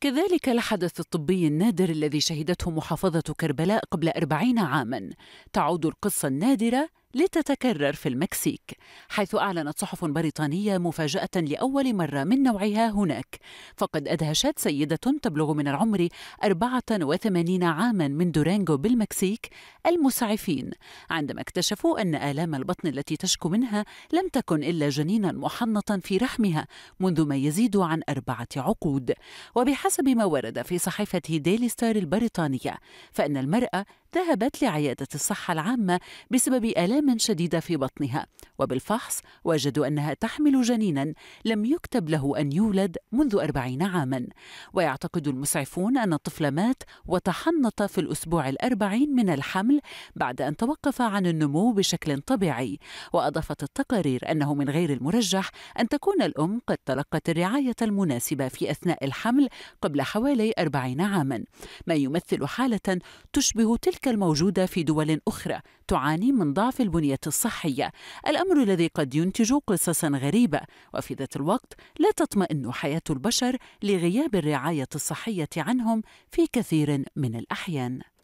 كذلك الحدث الطبي النادر الذي شهدته محافظة كربلاء قبل أربعين عاماً تعود القصة النادرة لتتكرر في المكسيك حيث أعلنت صحف بريطانية مفاجأة لأول مرة من نوعها هناك فقد أدهشت سيدة تبلغ من العمر 84 عاما من دورانجو بالمكسيك المسعفين عندما اكتشفوا أن آلام البطن التي تشكو منها لم تكن إلا جنينا محنطا في رحمها منذ ما يزيد عن أربعة عقود وبحسب ما ورد في صحيفة ديلي ستار البريطانية فإن المرأة ذهبت لعيادة الصحة العامة بسبب آلام آلام شديدة في بطنها وبالفحص وجدوا أنها تحمل جنينا لم يكتب له أن يولد منذ أربعين عاما ويعتقد المسعفون أن الطفل مات وتحنط في الأسبوع الأربعين من الحمل بعد أن توقف عن النمو بشكل طبيعي وأضافت التقارير أنه من غير المرجح أن تكون الأم قد تلقت الرعاية المناسبة في أثناء الحمل قبل حوالي أربعين عاما ما يمثل حالة تشبه تلك الموجودة في دول أخرى تعاني من ضعف الولادة البنية الصحية الأمر الذي قد ينتج قصصا غريبة وفي ذات الوقت لا تطمئن حياة البشر لغياب الرعاية الصحية عنهم في كثير من الأحيان